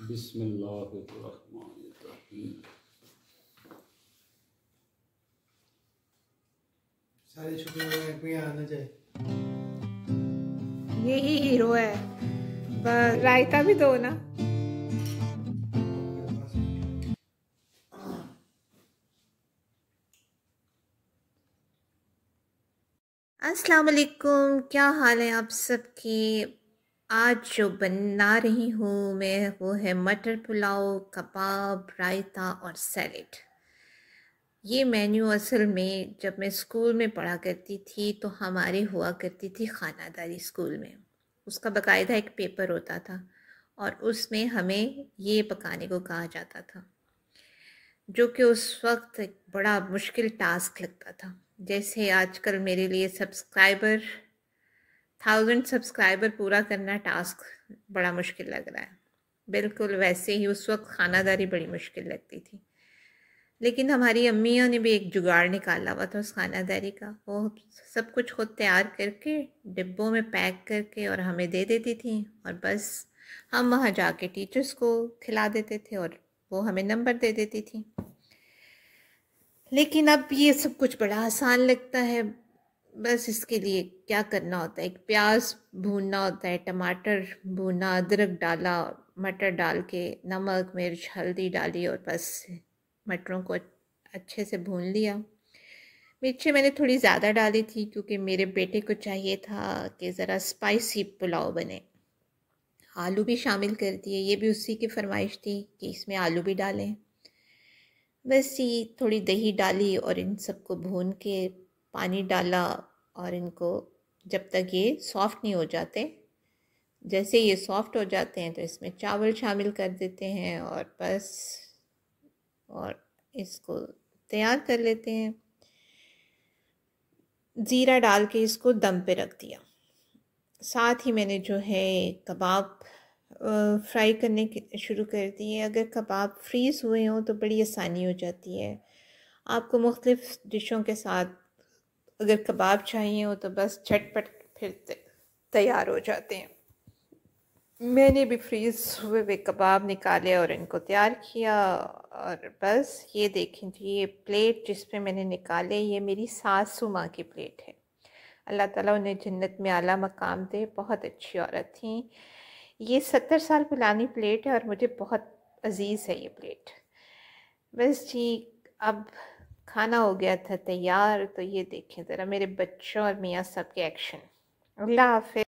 बिस्मिल्लाहिर्रहमानिर्रहीम सारे छुपे यही हीरो है रायता भी दो ना अस्सलाम वालेकुम क्या हाल है आप सबके आज जो बना रही हूँ मैं वो है मटर पुलाव कबाब रायता और सैलड ये मेन्यू असल में जब मैं स्कूल में पढ़ा करती थी तो हमारे हुआ करती थी खानादारी स्कूल में उसका बकायदा एक पेपर होता था और उसमें हमें ये पकाने को कहा जाता था जो कि उस वक्त एक बड़ा मुश्किल टास्क लगता था जैसे आजकल मेरे लिए सब्सक्राइबर थाउजेंड सब्सक्राइबर पूरा करना टास्क बड़ा मुश्किल लग रहा है बिल्कुल वैसे ही उस वक्त खानादारी बड़ी मुश्किल लगती थी लेकिन हमारी अम्मियों ने भी एक जुगाड़ निकाला हुआ था उस खानादारी का वो सब कुछ खुद तैयार करके डिब्बों में पैक करके और हमें दे देती थी और बस हम वहाँ जाके टीचर्स को खिला देते थे और वो हमें नंबर दे देती थी लेकिन अब ये सब कुछ बड़ा आसान लगता है बस इसके लिए क्या करना होता है एक प्याज भूनना होता है टमाटर भूना अदरक डाला मटर डाल के नमक मिर्च हल्दी डाली और बस मटरों को अच्छे से भून लिया मिर्चें मैंने थोड़ी ज़्यादा डाली थी क्योंकि मेरे बेटे को चाहिए था कि ज़रा स्पाइसी पुलाव बने आलू भी शामिल कर दिए ये भी उसी की फरमाइश थी कि इसमें आलू भी डालें बस ये थोड़ी दही डाली और इन सबको भून के पानी डाला और इनको जब तक ये सॉफ़्ट नहीं हो जाते जैसे ये सॉफ़्ट हो जाते हैं तो इसमें चावल शामिल कर देते हैं और बस और इसको तैयार कर लेते हैं ज़ीरा डाल के इसको दम पे रख दिया साथ ही मैंने जो है कबाब फ्राई करने शुरू कर दिए अगर कबाब फ्रीज़ हुए हों तो बड़ी आसानी हो जाती है आपको मुख्तलिफ़ डिशों के साथ अगर कबाब चाहिए हो तो बस झटपट फिर तैयार हो जाते हैं मैंने भी फ्रीज हुए हुए कबाब निकाले और इनको तैयार किया और बस ये देखें जी ये प्लेट जिस पे मैंने निकाले ये मेरी सासू माँ की प्लेट है अल्लाह ताला उन्हें जन्नत में आला मकाम दे बहुत अच्छी औरत थी ये सत्तर साल पुरानी प्लेट है और मुझे बहुत अजीज़ है ये प्लेट बस जी अब खाना हो गया था तैयार तो ये देखें ज़रा मेरे बच्चों और मियाँ सब के एक्शन अल्लाह हाफि